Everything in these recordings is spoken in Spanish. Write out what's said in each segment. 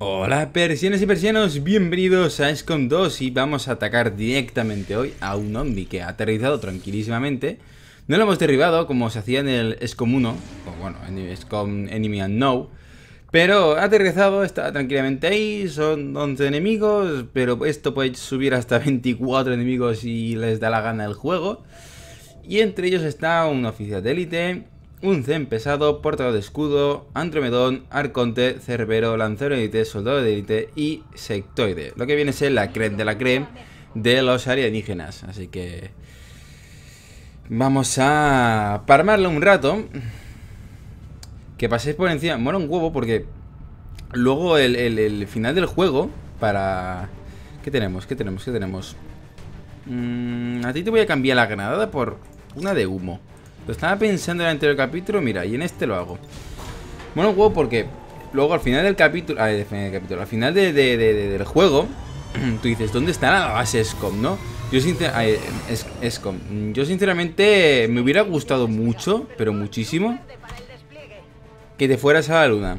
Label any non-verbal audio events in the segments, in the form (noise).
Hola persianas y persianos, bienvenidos a SCOM 2 y vamos a atacar directamente hoy a un zombie que ha aterrizado tranquilísimamente. No lo hemos derribado como se hacía en el SCOM 1, o bueno, en Scom Enemy Unknown, pero ha aterrizado, está tranquilamente ahí, son 11 enemigos, pero esto puede subir hasta 24 (laughs) enemigos si les da la gana el juego. Y entre ellos está un oficial de élite, un zen pesado, portador de escudo, Andromedón, Arconte, Cerbero, Lancero de Elite, Soldado de Edite y Sectoide. Lo que viene a ser la creme de la creme de los alienígenas. Así que... Vamos a parmarlo un rato. Que paséis por encima. Mola un huevo porque luego el, final del juego para... ¿Qué tenemos? ¿Qué tenemos? ¿Qué tenemos? Mm, a ti te voy a cambiar la granada por una de humo. Lo estaba pensando en el anterior capítulo, mira, y en este lo hago. Bueno, juego porque luego al final del capítulo... Ah, al final del capítulo. Al final del juego, (clears throat) tú dices, ¿dónde está la base SCOM, no? Yo, sinceramente, SCOM. Yo sinceramente me hubiera gustado mucho, pero muchísimo, que te fueras a la luna.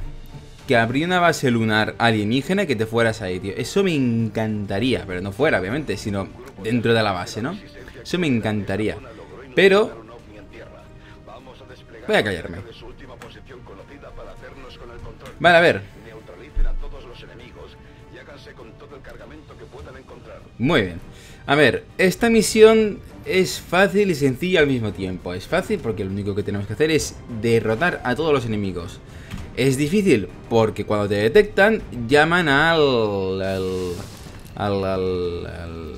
Que abrí una base lunar alienígena y que te fueras ahí, tío. Eso me encantaría, pero no fuera, obviamente, sino dentro de la base, ¿no? Eso me encantaría. Pero Voy a callarme. Vale, a ver. Muy bien. A ver, esta misión es fácil y sencilla al mismo tiempo. Es fácil porque lo único que tenemos que hacer es derrotar a todos los enemigos. Es difícil porque cuando te detectan llaman al... al... al... al,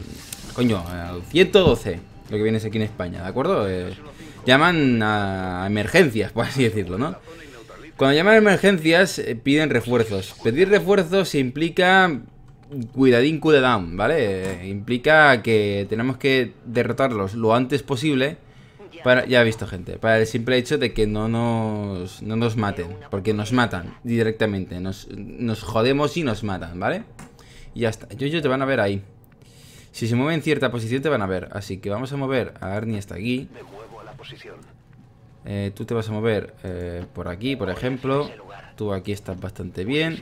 coño, al 112. Lo que viene aquí en España, ¿de acuerdo? Eh, llaman a emergencias, por así decirlo, ¿no? Cuando llaman a emergencias, eh, piden refuerzos. Pedir refuerzos implica cuidadín, cuidadán, ¿vale? Implica que tenemos que derrotarlos lo antes posible. Para, ya he visto gente, para el simple hecho de que no nos, no nos maten, porque nos matan directamente, nos, jodemos y nos matan, ¿vale? Y ya está, yo, yo te van a ver ahí. Si se mueve en cierta posición te van a ver, así que vamos a mover a Arnie hasta aquí. Eh, tú te vas a mover eh, por aquí, por ejemplo. Tú aquí estás bastante bien.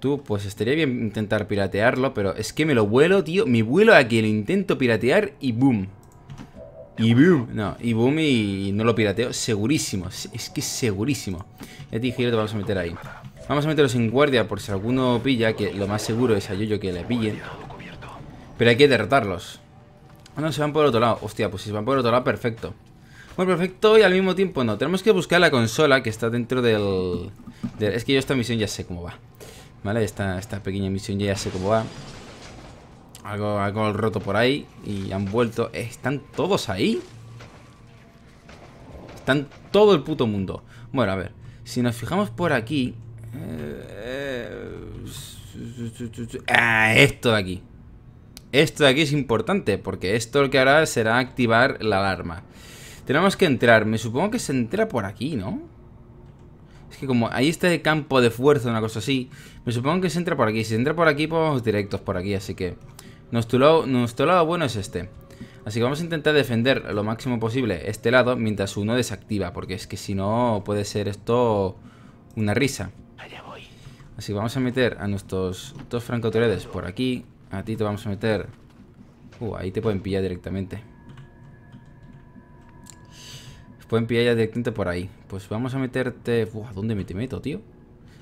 Tú, pues estaría bien intentar piratearlo, pero es que me lo vuelo, tío. Me vuelo aquí, lo intento piratear y boom. Y boom. No, y boom y no lo pirateo. Segurísimo. Es que segurísimo. Ya te dije, te vamos a meter ahí. Vamos a meterlos en guardia por si alguno pilla, que lo más seguro es a Yoyo que le pille Pero hay que derrotarlos. Ah, no, se van por otro lado. Hostia, pues si se van por otro lado, perfecto. Bueno, perfecto y al mismo tiempo no. Tenemos que buscar la consola que está dentro del... Es que yo esta misión ya sé cómo va. ¿Vale? Esta, esta pequeña misión ya, ya sé cómo va. Algo, algo roto por ahí y han vuelto. Eh, ¿Están todos ahí? Están todo el puto mundo. Bueno, a ver. Si nos fijamos por aquí... Eh, eh, ah, esto de aquí. Esto de aquí es importante, porque esto lo que hará será activar la alarma. Tenemos que entrar. Me supongo que se entra por aquí, ¿no? Es que como ahí está el campo de fuerza, una cosa así. Me supongo que se entra por aquí. Si se entra por aquí, pues vamos directos por aquí. Así que nuestro lado, nuestro lado bueno es este. Así que vamos a intentar defender lo máximo posible este lado mientras uno desactiva. Porque es que si no puede ser esto una risa. voy. Así que vamos a meter a nuestros dos francotiradores por aquí. A ti te vamos a meter. Uh, ahí te pueden pillar directamente. Pueden pillar ya directamente por ahí. Pues vamos a meterte... Uf, ¿Dónde me te meto, tío?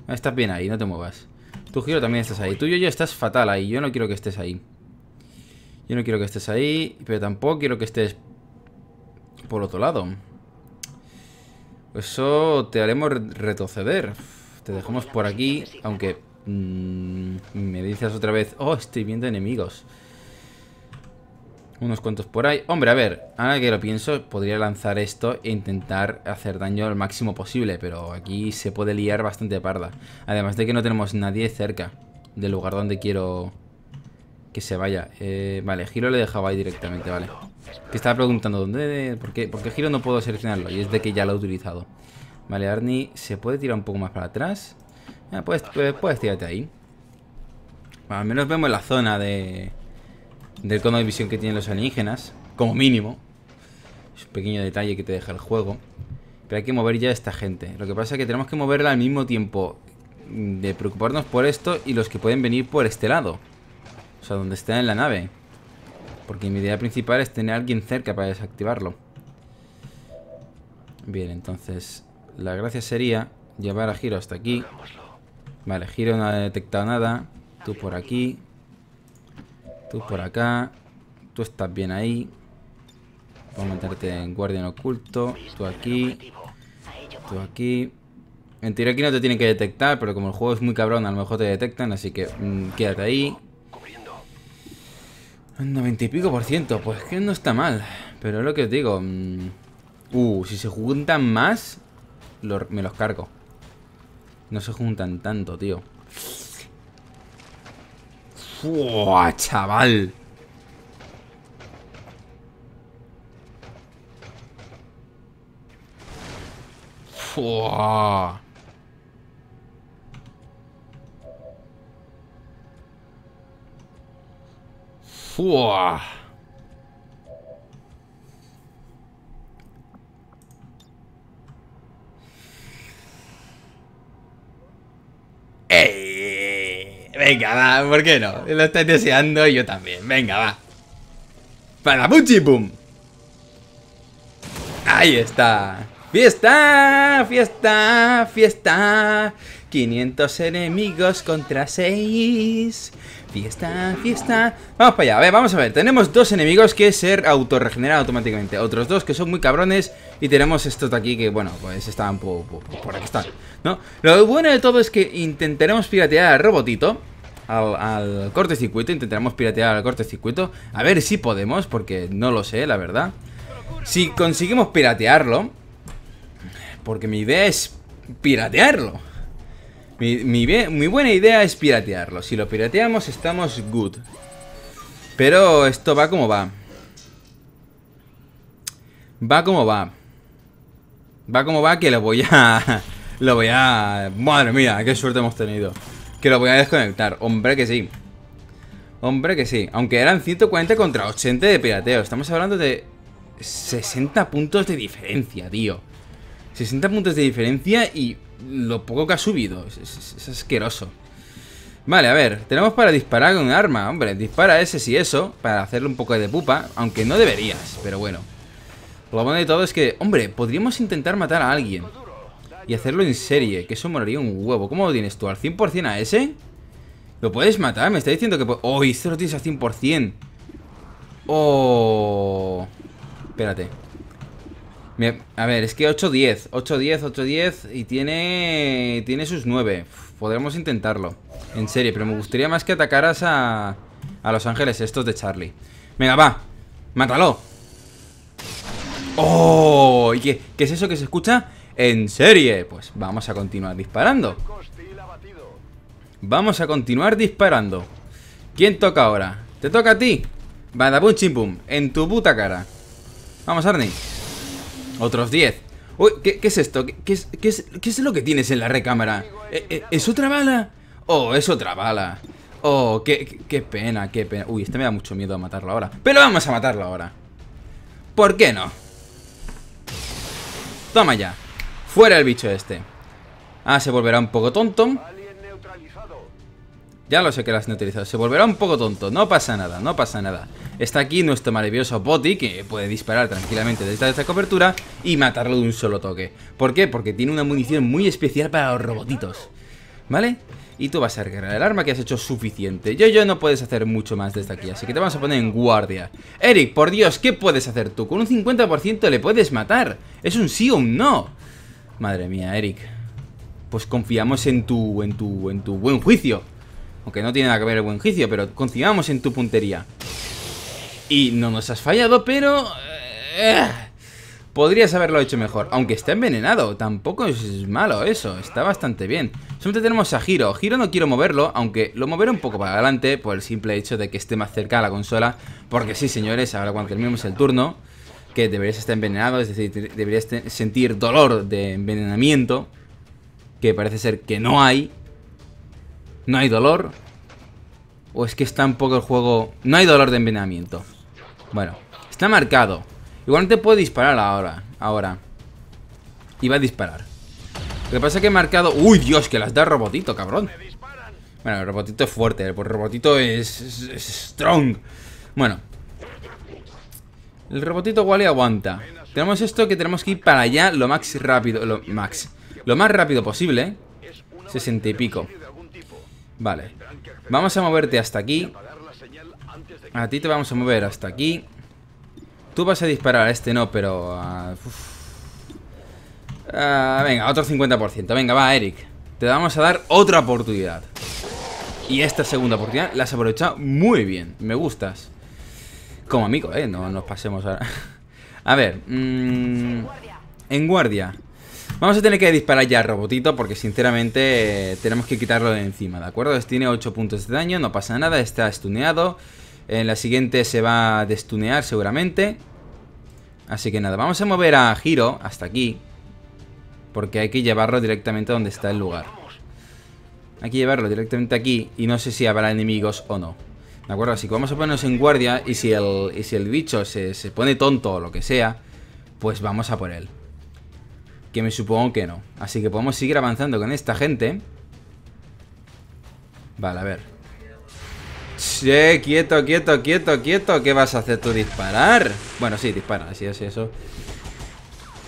Ah, estás bien ahí, no te muevas. Tú, Giro, también estás ahí. Tú, yo, yo, estás fatal ahí. Yo no quiero que estés ahí. Yo no quiero que estés ahí, pero tampoco quiero que estés por otro lado. Eso te haremos retroceder. Te dejamos por aquí, aunque Mm, me dices otra vez, oh, estoy viendo enemigos. Unos cuantos por ahí. Hombre, a ver, ahora que lo pienso, podría lanzar esto e intentar hacer daño al máximo posible, pero aquí se puede liar bastante parda. Además de que no tenemos nadie cerca del lugar donde quiero que se vaya. Eh, vale, Giro le dejaba ahí directamente, vale. Que estaba preguntando, ¿dónde? ¿Por qué? Porque Giro no puedo seleccionarlo y es de que ya lo he utilizado. Vale, Arnie, ¿se puede tirar un poco más para atrás? puedes, pues, pues tirarte ahí. al menos vemos la zona de del cono de visión que tienen los alienígenas, como mínimo. Es un pequeño detalle que te deja el juego. Pero hay que mover ya esta gente. Lo que pasa es que tenemos que moverla al mismo tiempo de preocuparnos por esto y los que pueden venir por este lado. O sea, donde está en la nave. Porque mi idea principal es tener a alguien cerca para desactivarlo. Bien, entonces la gracia sería Llevar a Giro hasta aquí. Vale, Giro no ha detectado nada. Tú por aquí. Tú por acá. Tú estás bien ahí. Vamos a meterte en guardián oculto. Tú aquí. Tú aquí. En tiro aquí no te tienen que detectar, pero como el juego es muy cabrón, a lo mejor te detectan, así que mm, quédate ahí. Un 90 y pico por ciento, pues que no está mal. Pero es lo que os digo. Mm, uh, si se juntan más, me los cargo. No se juntan tanto, tío. ¡Fua, chaval! ¡Fua! ¡Fua! Venga, va, ¿por qué no? Lo estáis deseando yo también. Venga, va. ¡Para Boom! Ahí está. ¡Fiesta! ¡Fiesta! ¡Fiesta! 500 enemigos contra 6. Fiesta, fiesta. Vamos para allá. A ver, vamos a ver. Tenemos dos enemigos que se autorregeneran automáticamente. Otros dos que son muy cabrones y tenemos estos de aquí que, bueno, pues están por, aquí están, ¿no? Lo bueno de todo es que intentaremos piratear al robotito al, al circuito intentaremos piratear al corte circuito A ver si podemos, porque no lo sé, la verdad Si conseguimos piratearlo Porque mi idea es piratearlo mi, mi, buena idea es piratearlo Si lo pirateamos estamos good Pero esto va como va Va como va Va como va que lo voy a... (laughs) Lo voy a... Madre mía, qué suerte hemos tenido Que lo voy a desconectar, hombre que sí Hombre que sí Aunque eran 140 contra 80 de pirateo Estamos hablando de 60 puntos de diferencia, tío 60 puntos de diferencia y lo poco que ha subido es, asqueroso Vale, a ver, tenemos para disparar con arma Hombre, dispara ese si eso Para hacerle un poco de pupa Aunque no deberías, pero bueno lo bueno de todo es que, hombre, podríamos intentar matar a alguien. Y hacerlo en serie, que eso moraría un huevo. ¿Cómo lo tienes tú? ¿Al 100% a ese? ¿Lo puedes matar? Me está diciendo que... ¡Oh, se lo tienes al 100%! ¡Oh! Espérate. A ver, es que 8-10. 8-10, 8-10. Y tiene... Tiene sus 9. Podríamos intentarlo. En serie, pero me gustaría más que atacaras a... A los ángeles estos de Charlie. Venga, va. Mátalo. ¡Oh! qué, es eso que se escucha? En serie. Pues vamos a continuar disparando. Vamos a continuar disparando. ¿Quién toca ahora? ¿Te toca a ti? Badabum chimpum, en tu puta cara. Vamos, Arnie. Otros 10. Uy, ¿qué, es esto? ¿Qué, es, lo que tienes en la recámara? ¿E, ¿E, es otra bala? Oh, es otra bala. Oh, qué, pena, qué pena. Uy, este me da mucho miedo a matarlo ahora. Pero vamos a matarlo ahora. ¿Por qué no? Toma ya. Fuera el bicho este. Ah, se volverá un poco tonto. Ya lo sé que las has neutralizado. Se volverá un poco tonto. No pasa nada, no pasa nada. Está aquí nuestro maravilloso Boti, que puede disparar tranquilamente desde esta cobertura y matarlo de un solo toque. ¿Por qué? Porque tiene una munición muy especial para los robotitos. ¿Vale? Y tú vas a recargar el arma que has hecho suficiente Yo, yo no puedes hacer mucho más desde aquí Así que te vamos a poner en guardia Eric, por Dios, ¿qué puedes hacer tú? Con un 50% le puedes matar Es un sí o un no Madre mía, Eric Pues confiamos en tu, en tu, en tu buen juicio Aunque no tiene nada que ver el buen juicio Pero confiamos en tu puntería Y no nos has fallado, pero... Eh, Podrías haberlo hecho mejor, aunque está envenenado, tampoco es malo eso, está bastante bien. Solamente tenemos a Giro, Giro no quiero moverlo, aunque lo moveré un poco para adelante por el simple hecho de que esté más cerca a la consola, porque sí señores, ahora cuando terminemos el turno, que deberías estar envenenado, es decir, deberías sentir dolor de envenenamiento, que parece ser que no hay, no hay dolor, o es que está un poco el juego, no hay dolor de envenenamiento. Bueno, está marcado. Igualmente puede disparar ahora. Ahora. Y va a disparar. Lo que pasa es que he marcado... ¡Uy, Dios! Que las da robotito, cabrón. Bueno, el robotito es fuerte. El robotito es, es, strong. Bueno. El robotito y aguanta. Tenemos esto que tenemos que ir para allá lo más rápido. Lo, max. Lo más rápido posible. 60 y pico. Vale. Vamos a moverte hasta aquí. A ti te vamos a mover hasta aquí. Tú vas a disparar, a este no, pero... Ah, ah, venga, otro 50%. Venga, va, Eric. Te vamos a dar otra oportunidad. Y esta segunda oportunidad la has aprovechado muy bien. Me gustas. Como amigo, ¿eh? No nos pasemos ahora. (laughs) a ver. Mmm, en guardia. Vamos a tener que disparar ya al robotito porque sinceramente eh, tenemos que quitarlo de encima, ¿de acuerdo? Este tiene 8 puntos de daño, no pasa nada, está estuneado. En la siguiente se va a destunear seguramente. Así que nada, vamos a mover a Giro hasta aquí. Porque hay que llevarlo directamente a donde está el lugar. Hay que llevarlo directamente aquí y no sé si habrá enemigos o no. ¿De acuerdo? Así que vamos a ponernos en guardia y si el, y si el bicho se, se pone tonto o lo que sea, pues vamos a por él. Que me supongo que no. Así que podemos seguir avanzando con esta gente. Vale, a ver. Che, quieto, quieto, quieto, quieto. ¿Qué vas a hacer tú? ¿Disparar? Bueno, sí, dispara, sí, sí, eso.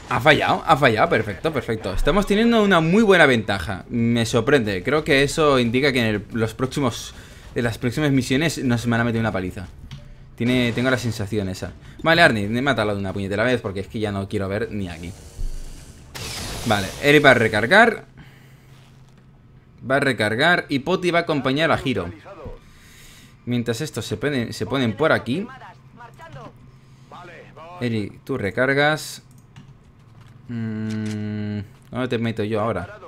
Ha fallado, ha fallado, perfecto, perfecto. Estamos teniendo una muy buena ventaja. Me sorprende. Creo que eso indica que en los próximos. En las próximas misiones nos van a meter una paliza. Tiene, tengo la sensación esa. Vale, Arnie, matado de una puñetera vez porque es que ya no quiero ver ni aquí. Vale, Eri va a recargar. Va a recargar y Poti va a acompañar a Giro. Mientras estos se ponen, se por aquí. Eri, tú recargas. No mm, ¿Dónde te meto yo ahora?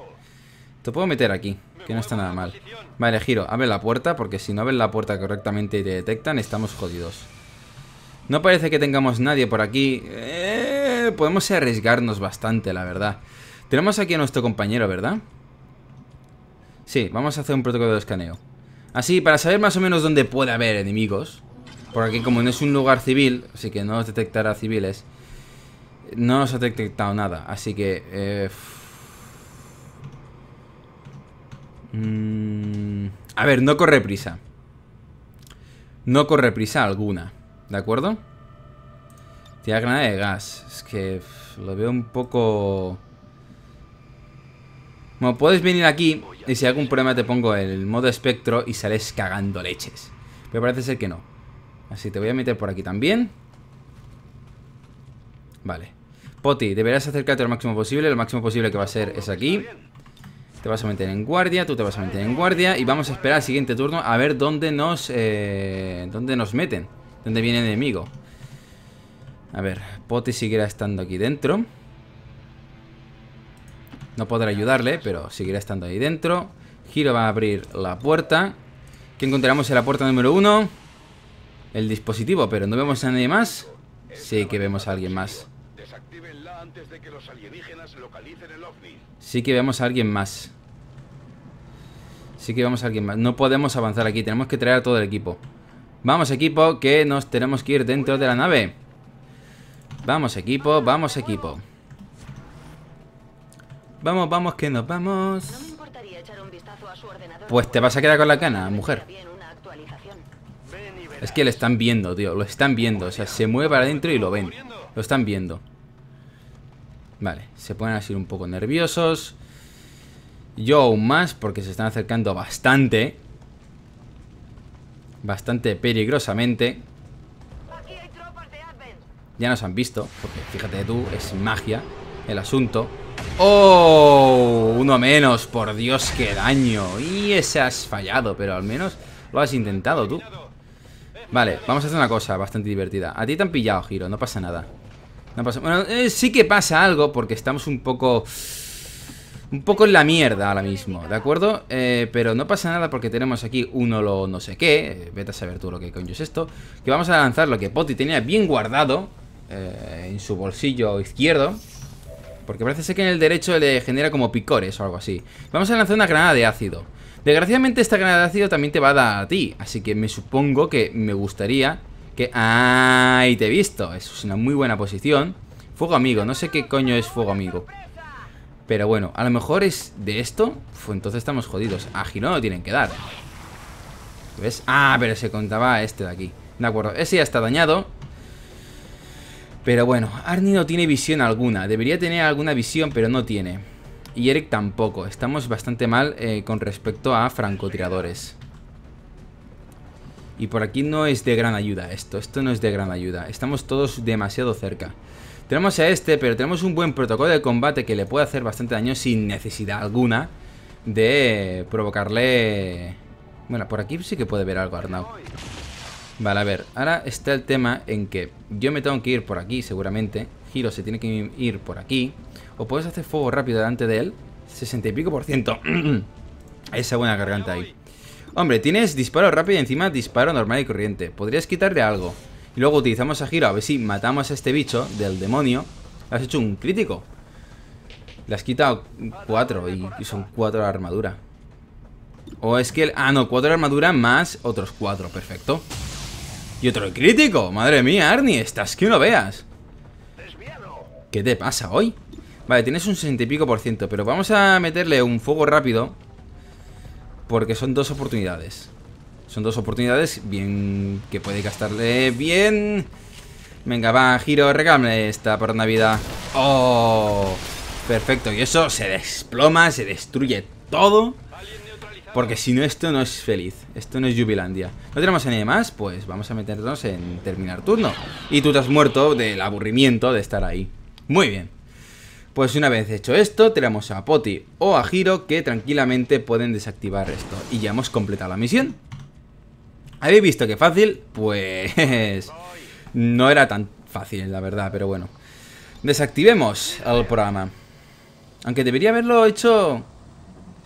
Te puedo meter aquí, que no está nada mal. Vale, giro. Abre la puerta, porque si no abres la puerta correctamente y te detectan, estamos jodidos. No parece que tengamos nadie por aquí. Eh, podemos arriesgarnos bastante, la verdad. Tenemos aquí a nuestro compañero, ¿verdad? Sí, vamos a hacer un protocolo de escaneo. Así, para saber más o menos dónde puede haber enemigos. aquí como no es un lugar civil, así que no nos detectará civiles. No nos ha detectado nada, así que... Eh, mm, a ver, no corre prisa. No corre prisa alguna, ¿de acuerdo? Tiene granada de gas. Es que lo veo un poco... Como puedes venir aquí y si hay algún problema te pongo el modo espectro y sales cagando leches. Pero parece ser que no. Así te voy a meter por aquí también. Vale. Poti, deberás acercarte lo máximo posible. Lo máximo posible que va a ser es aquí. Te vas a meter en guardia, tú te vas a meter en guardia y vamos a esperar al siguiente turno a ver dónde nos eh, dónde nos meten, dónde viene el enemigo. A ver, Poti seguirá estando aquí dentro. No podrá ayudarle, pero seguirá estando ahí dentro. Giro va a abrir la puerta. ¿Qué encontramos en la puerta número uno? El dispositivo, pero no vemos a nadie más. Sí que vemos a alguien más. Sí que vemos a alguien más. Sí que vemos a alguien más. No podemos avanzar aquí, tenemos que traer a todo el equipo. Vamos equipo, que nos tenemos que ir dentro de la nave. Vamos equipo, vamos equipo. Vamos, vamos, que nos vamos. pues te vas a quedar con la cana, mujer. Es que lo están viendo, tío. Lo están viendo. O sea, se mueve para adentro y lo ven. Lo están viendo. Vale, se ponen así un poco nerviosos. Yo aún más, porque se están acercando bastante. Bastante peligrosamente. Ya nos han visto, porque fíjate tú, es magia el asunto. ¡Oh! Uno menos, por Dios, qué daño. Y ese has fallado, pero al menos lo has intentado tú. Vale, vamos a hacer una cosa bastante divertida. A ti te han pillado, Giro, no pasa nada. Bueno, eh, sí que pasa algo porque estamos un poco... Un poco en la mierda ahora mismo, ¿de acuerdo? Eh, pero no pasa nada porque tenemos aquí uno lo no sé qué. Eh, vete a saber tú lo que coño es esto. Que vamos a lanzar lo que Poti tenía bien guardado en su bolsillo izquierdo. Porque parece ser que en el derecho le genera como picores o algo así Vamos a lanzar una granada de ácido Desgraciadamente esta granada de ácido también te va a dar a ti Así que me supongo que me gustaría que... ¡Ay! Te he visto Eso es una muy buena posición Fuego amigo, no sé qué coño es fuego amigo Pero bueno, a lo mejor es de esto Entonces estamos jodidos A Giro no tienen que dar ¿Ves? Ah, pero se contaba este de aquí De acuerdo, ese ya está dañado pero bueno, Arnie no tiene visión alguna. Debería tener alguna visión, pero no tiene. Y Eric tampoco. Estamos bastante mal eh, con respecto a francotiradores. Y por aquí no es de gran ayuda esto. Esto no es de gran ayuda. Estamos todos demasiado cerca. Tenemos a este, pero tenemos un buen protocolo de combate que le puede hacer bastante daño sin necesidad alguna de provocarle... Bueno, por aquí sí que puede ver algo Arnau. Vale, a ver, ahora está el tema en que yo me tengo que ir por aquí seguramente, Giro se tiene que ir por aquí, o puedes hacer fuego rápido delante de él, 60 y pico por ciento, (clears throat) esa buena garganta ahí. Hombre, tienes disparo rápido y encima disparo normal y corriente, podrías quitarle algo. Y luego utilizamos a Giro a ver si matamos a este bicho del demonio, has hecho un crítico. Le has quitado cuatro y, son cuatro de armadura. O es que... El, ah, no, cuatro de armadura más otros cuatro, perfecto. Y otro crítico. Madre mía, Arnie, estás que uno veas. ¿Qué te pasa hoy? Vale, tienes un 60 y pico por ciento, pero vamos a meterle un fuego rápido. Porque son dos oportunidades. Son dos oportunidades bien que puede gastarle bien. Venga, va, giro, regame esta por Navidad. ¡Oh! Perfecto, y eso se desploma, se destruye todo. Porque si no, esto no es feliz. Esto no es Jubilandia. ¿No tenemos a nadie más? Pues vamos a meternos en terminar turno. Y tú te has muerto del aburrimiento de estar ahí. Muy bien. Pues una vez hecho esto, tenemos a Poti o a Hiro que tranquilamente pueden desactivar esto. Y ya hemos completado la misión. ¿Habéis visto qué fácil? Pues... (laughs) No era tan fácil, la verdad, pero bueno. Desactivemos el programa. Aunque debería haberlo hecho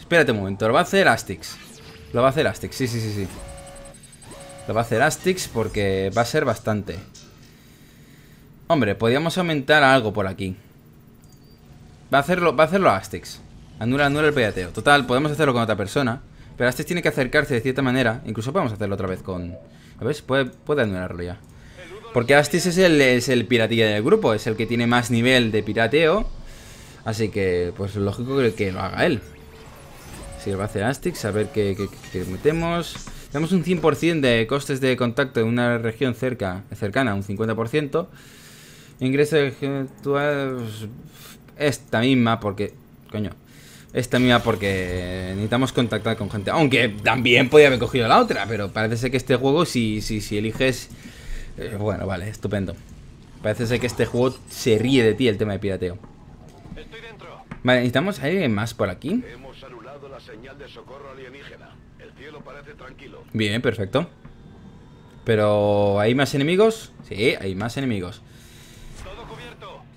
Espérate un momento, lo va a hacer Astix. Lo va a hacer Astix, sí, sí, sí, sí. Lo va a hacer Astix porque va a ser bastante. Hombre, podríamos aumentar algo por aquí. Va a hacerlo, va a hacerlo Astix. Anula, anula el pirateo Total, podemos hacerlo con otra persona. Pero Astix tiene que acercarse de cierta manera. Incluso podemos hacerlo otra vez con... ves? Puede, puede anularlo ya. Porque Astix es el, es el piratilla del grupo. Es el que tiene más nivel de pirateo. Así que, pues lógico que lo haga él va a a ver qué, metemos. Tenemos un 100% de costes de contacto en una región cerca, cercana, un 50%. Ingreso actual. Esta misma, porque. Coño. Esta misma, porque necesitamos contactar con gente. Aunque también podía haber cogido la otra, pero parece ser que este juego, si, si, eliges. Eh, bueno, vale, estupendo. Parece ser que este juego se ríe de ti el tema de pirateo. Vale, necesitamos a alguien más por aquí de socorro alienígena. El cielo parece tranquilo. Bien, perfecto. Pero ¿hay más enemigos? Sí, hay más enemigos.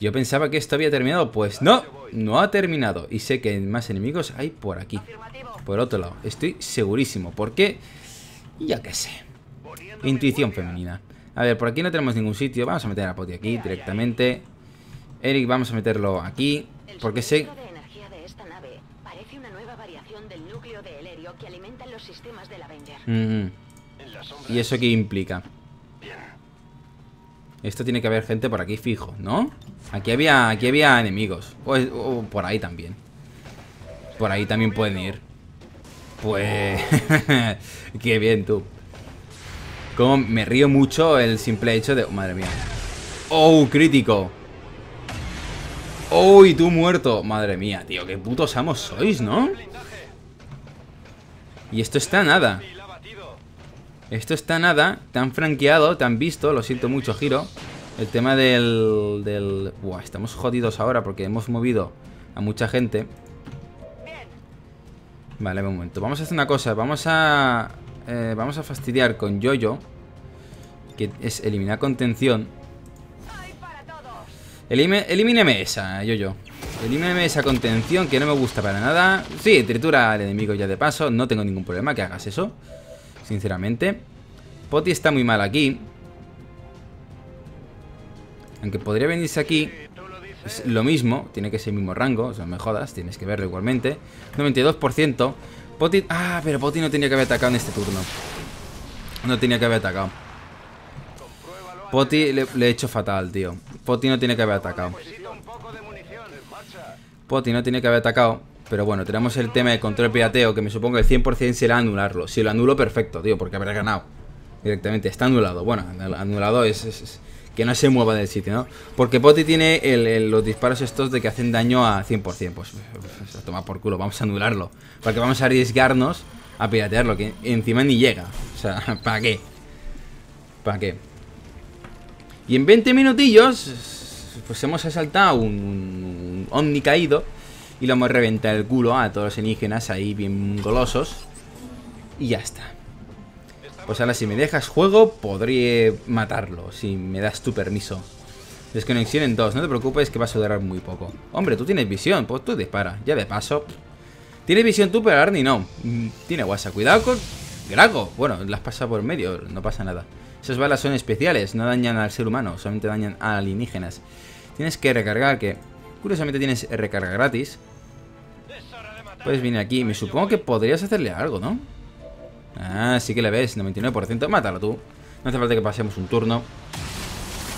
Yo pensaba que esto había terminado. Pues no, no ha terminado. Y sé que más enemigos hay por aquí. Por otro lado, estoy segurísimo. Porque. Ya que sé. Intuición femenina. A ver, por aquí no tenemos ningún sitio. Vamos a meter a Poti aquí directamente. Eric, vamos a meterlo aquí. Porque sé ¿Y eso qué implica? Esto tiene que haber gente por aquí fijo, ¿no? Aquí había, aquí había enemigos. Pues, o, por ahí también. Por ahí también pueden ir. Pues... (laughs) qué bien, tú. Como me río mucho el simple hecho de... madre mía. ¡Oh, crítico! ¡Oh, y tú muerto! Madre mía, tío. Qué putos amos sois, ¿no? Y esto está nada. Esto está nada, tan franqueado, tan visto, lo siento mucho, Giro. El tema del... del... Buah, estamos jodidos ahora porque hemos movido a mucha gente. Vale, un momento. Vamos a hacer una cosa. Vamos a... Eh, vamos a fastidiar con Yoyo. que es eliminar contención. Elime, elimíneme esa, yo -Yo. Elimíneme esa contención que no me gusta para nada. Sí, tritura al enemigo ya de paso. No tengo ningún problema que hagas eso sinceramente. Poti está muy mal aquí. Aunque podría venirse aquí. Es lo mismo, tiene que ser el mismo rango. O sea, me jodas, tienes que verlo igualmente. 92%. Poti... Ah, pero Poti no tenía que haber atacado en este turno. No tenía que haber atacado. Poti le, le he hecho fatal, tío. Poti no tiene que haber atacado. Poti no tiene que haber atacado. Pero bueno, tenemos el tema de control pirateo, que me supongo que el 100% será anularlo. Si lo anulo, perfecto, tío, porque habrá ganado. Directamente, está anulado. Bueno, anulado es, que no se mueva del sitio, ¿no? Porque Poti tiene los disparos estos de que hacen daño a 100%. Pues, pues, a tomar por culo, vamos a anularlo. Porque vamos a arriesgarnos a piratearlo, que encima ni llega. O sea, (laughs) ¿para qué? ¿Para qué? Y en 20 minutillos, pues hemos asaltado un omni caído. Y le hemos reventado el culo a todos los alienígenas ahí bien golosos. Y ya está. Pues ahora si me dejas juego, podría matarlo, si me das tu permiso. Desconexión en dos, no te preocupes que vas a durar muy poco. Hombre, tú tienes visión, pues tú dispara, ya de paso. Tienes visión tú, pero Arnie no. Mm, tiene guasa, cuidado con... Grago, bueno, las pasa por medio, no pasa nada. Esas balas son especiales, no dañan al ser humano, solamente dañan a alienígenas. Tienes que recargar, que curiosamente tienes recarga gratis. Pues viene aquí. Me supongo que podrías hacerle algo, ¿no? Ah, sí que le ves. 99%. Mátalo tú. No hace falta que pasemos un turno.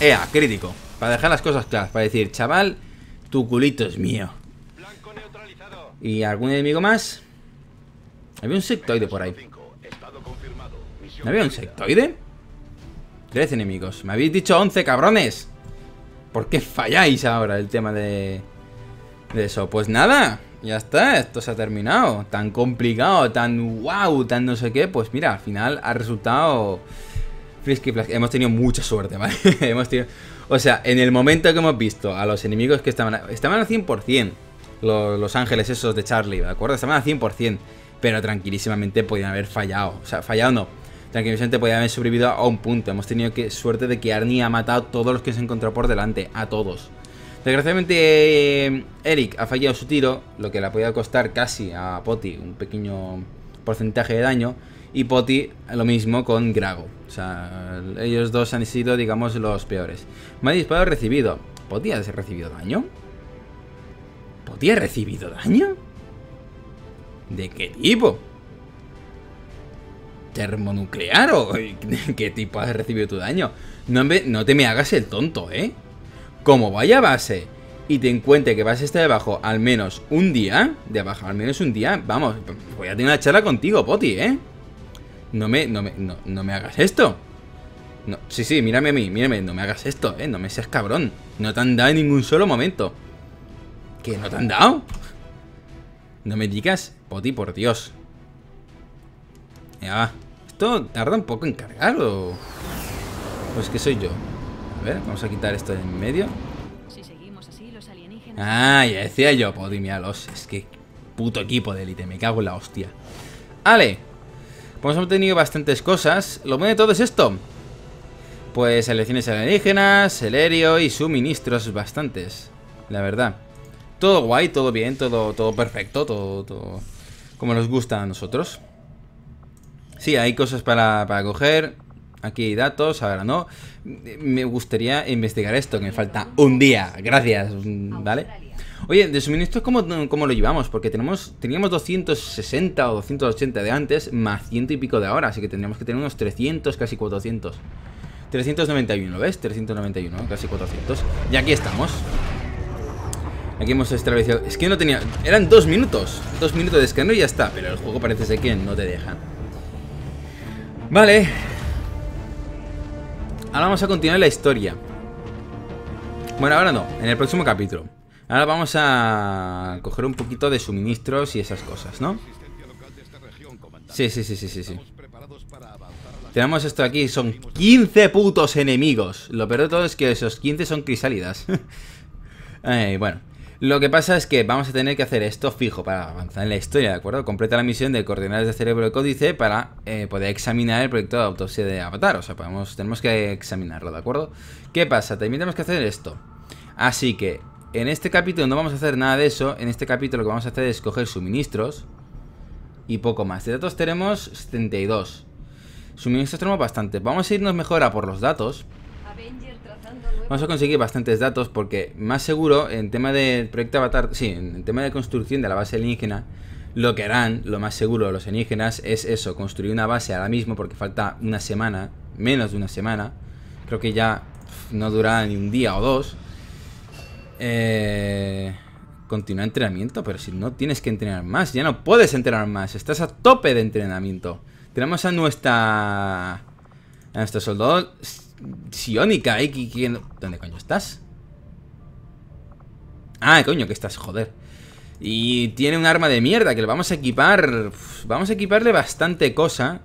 Ea, crítico. Para dejar las cosas claras. Para decir, chaval, tu culito es mío. ¿Y algún enemigo más? Había un sectoide por ahí. ¿No había un sectoide? 13 enemigos. Me habéis dicho 11, cabrones. ¿Por qué falláis ahora el tema de... De eso? Pues nada. Ya está, esto se ha terminado. Tan complicado, tan wow, tan no sé qué. Pues mira, al final ha resultado... Frisky Flash. Hemos tenido mucha suerte, (laughs) ¿vale? hemos tenido... O sea, en el momento que hemos visto a los enemigos que estaban... Estaban al 100%. Los, ángeles esos de Charlie, ¿de acuerdo? Estaban al 100%. Pero tranquilísimamente podían haber fallado. O sea, fallado no. Tranquilísimamente podían haber sobrevivido a un punto. Hemos tenido que, suerte de que Arnie ha matado a todos los que se encontró por delante. A todos. Desgraciadamente, eh, Eric ha fallado su tiro, lo que le ha podido costar casi a Poti un pequeño porcentaje de daño. Y Poti lo mismo con Grago. O sea, ellos dos han sido, digamos, los peores. ha disparado recibido. ¿Poti has recibido daño? ¿Poti ha recibido daño? ¿De qué tipo? ¿Termonuclear o (laughs) qué tipo has recibido tu daño? no te me hagas el tonto, ¿eh? como vaya base y te encuentre que vas a estar debajo al menos un día, de abajo, al menos un día, vamos, voy a tener una charla contigo, Poti, ¿eh? No me, no me, no, me hagas esto. No, sí, sí, mírame a mí, mírame, no me hagas esto, ¿eh? No me seas cabrón. No te han dado en ningún solo momento. ¿Que no te han dado? No me digas, Poti, por Dios. Ya Esto tarda un poco en cargar o... Pues que soy yo. A ver, vamos a quitar esto de en medio. Ah, ya decía yo, pues, los... Es que puto equipo de élite, me cago en la hostia. Ale, pues hemos obtenido bastantes cosas. Lo bueno de todo es esto. Pues elecciones alienígenas, celerio y suministros bastantes. La verdad. Todo guay, todo bien, todo, todo perfecto, todo, todo como nos gusta a nosotros. Sí, hay cosas para, para coger. Aquí hay datos, ahora no me gustaría investigar esto, que me falta un día. Gracias, mm, ¿vale? Oye, de suministros, ¿cómo, ¿cómo, lo llevamos? Porque tenemos, teníamos 260 o 280 de antes, más ciento y pico de ahora, así que tendríamos que tener unos 300, casi 400. 391, ¿ves? 391, casi 400. Y aquí estamos. Aquí hemos establecido... Es que no tenía... Eran dos minutos. Dos minutos de escaneo y ya está. Pero el juego parece ser que no te deja. Vale. Ahora vamos a continuar la historia. Bueno, ahora no, en el próximo capítulo. Ahora vamos a coger un poquito de suministros y esas cosas, ¿no? Sí, sí, sí, sí, sí, Tenemos esto aquí, son 15 putos enemigos. Lo peor de todo es que esos 15 son crisálidas. (laughs) eh, bueno, lo que pasa es que vamos a tener que hacer esto fijo para avanzar en la historia, ¿de acuerdo? Completa la misión de coordenadas de este cerebro de códice para eh, poder examinar el proyecto de autopsia de Avatar. O sea, tenemos que examinarlo, ¿de acuerdo? ¿Qué pasa? También tenemos que hacer esto. Así que en este capítulo no vamos a hacer nada de eso. En este capítulo lo que vamos a hacer es coger suministros y poco más. De datos tenemos 72. Suministros tenemos bastante. Vamos a irnos mejor a por los datos vamos a conseguir bastantes datos porque más seguro en tema del proyecto Avatar, sí, en tema de construcción de la base alienígena, lo que harán, lo más seguro los alienígenas, es eso, construir una base ahora mismo porque falta una semana, menos de una semana, creo que ya no durará ni un día o dos. Eh, entrenamiento, pero si no tienes que entrenar más, ya no puedes entrenar más, estás a tope de entrenamiento. Tenemos a nuestra... A nuestro soldado Siónica, ¿eh? ¿Dónde coño estás? Ah, coño, que estás, joder. Y tiene un arma de mierda que le vamos a equipar. Vamos a equiparle bastante cosa.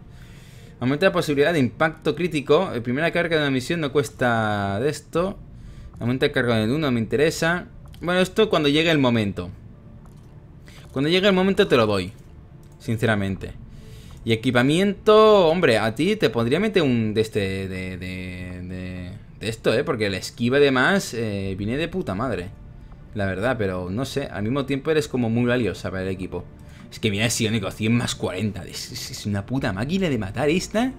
Aumenta la posibilidad de impacto crítico. La eh, primera carga de una misión no cuesta de esto. Aumenta el carga de uno, me interesa. Bueno, esto cuando llegue el momento. Cuando llegue el momento te lo doy. Sinceramente. Y equipamiento, hombre, a ti te pondría meter un de este, de, de, esto, ¿eh? Porque la esquiva de eh, viene de puta madre. La verdad, pero no sé, al mismo tiempo eres como muy valiosa para el equipo. Es que mira, es único, 100 más 40. Es, una puta máquina de matar esta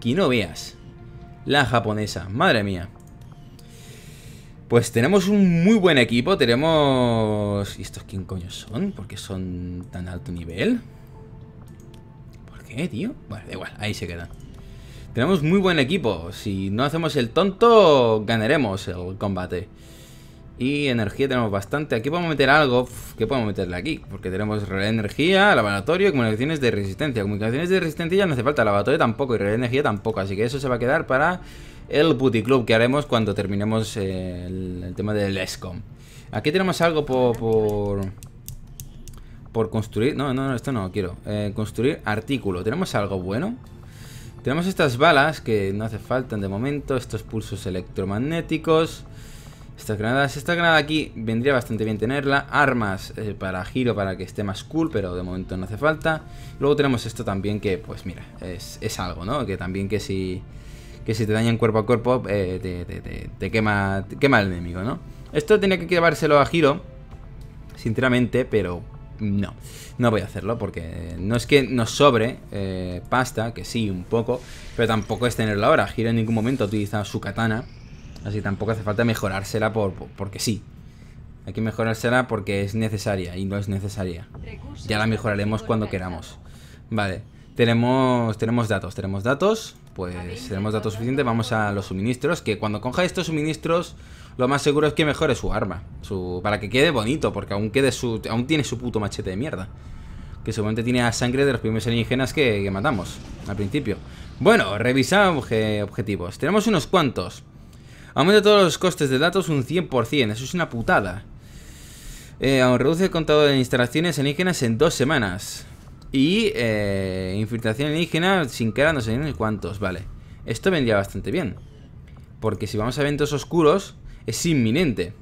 que no veas. La japonesa, madre mía. Pues tenemos un muy buen equipo, tenemos... ¿Y estos quién coño son? ¿Por qué son tan alto nivel? Eh, tío? Bueno, da igual, ahí se queda. Tenemos muy buen equipo. Si no hacemos el tonto, ganaremos el combate. Y energía tenemos bastante. Aquí podemos meter algo. ¿Qué podemos meterle aquí? Porque tenemos real energía, laboratorio y comunicaciones de resistencia. Comunicaciones de resistencia ya no hace falta. Laboratorio tampoco y real energía tampoco. Así que eso se va a quedar para el booty club que haremos cuando terminemos el, tema del ESCOM. Aquí tenemos algo por por construir... No, no, no, esto no quiero. Eh, construir artículo. ¿Tenemos algo bueno? Tenemos estas balas que no hace falta de momento. Estos pulsos electromagnéticos. Estas granadas. Esta granada aquí vendría bastante bien tenerla. Armas eh, para giro para que esté más cool, pero de momento no hace falta. Luego tenemos esto también que, pues mira, es, algo, ¿no? Que también que si... Que si te dañan cuerpo a cuerpo, eh, te, quema, te quema el enemigo, ¿no? Esto tenía que llevárselo a giro, sinceramente, pero no, no voy a hacerlo porque no es que nos sobre eh, pasta, que sí, un poco, pero tampoco es tenerla ahora. Gira en ningún momento utiliza su katana, así tampoco hace falta mejorársela porque sí. Hay que mejorársela porque es necesaria y no es necesaria. Ya la mejoraremos cuando queramos. Vale, tenemos, tenemos datos, tenemos datos pues tenemos datos suficientes, vamos a los suministros, que cuando coja estos suministros, lo más seguro es que mejore su arma, su, para que quede bonito, porque aún, quede su, aún tiene su puto machete de mierda, que seguramente tiene la sangre de los primeros alienígenas que, matamos al principio. Bueno, revisamos objetivos, tenemos unos cuantos. Aumenta todos los costes de datos un 100%, eso es una putada. Eh, aún reduce el contador de instalaciones alienígenas en dos semanas. Y eh, infiltración indígena sin cara, no sé ni cuántos, vale. Esto vendría bastante bien. Porque si vamos a eventos oscuros, es inminente.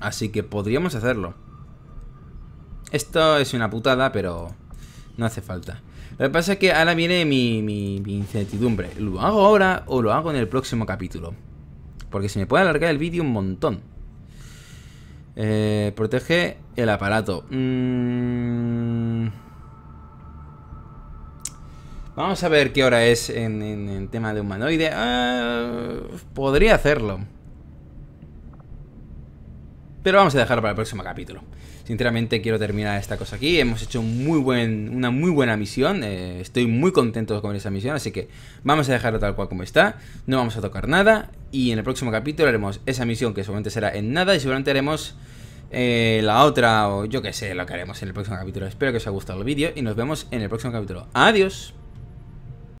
Así que podríamos hacerlo. Esto es una putada, pero no hace falta. Lo que pasa es que ahora viene mi, incertidumbre. ¿Lo hago ahora o lo hago en el próximo capítulo? Porque se me puede alargar el vídeo un montón. Eh, protege el aparato. Mmm... Vamos a ver qué hora es en, tema de humanoide. Ah, podría hacerlo. Pero vamos a dejarlo para el próximo capítulo. Sinceramente quiero terminar esta cosa aquí. Hemos hecho una muy buena misión. Eh, estoy muy contento con esa misión, así que vamos a dejarlo tal cual como está. No vamos a tocar nada. Y en el próximo capítulo haremos esa misión que seguramente será en nada. Y seguramente haremos eh, la otra o yo qué sé lo que haremos en el próximo capítulo. Espero que os haya gustado el vídeo y nos vemos en el próximo capítulo. Adiós.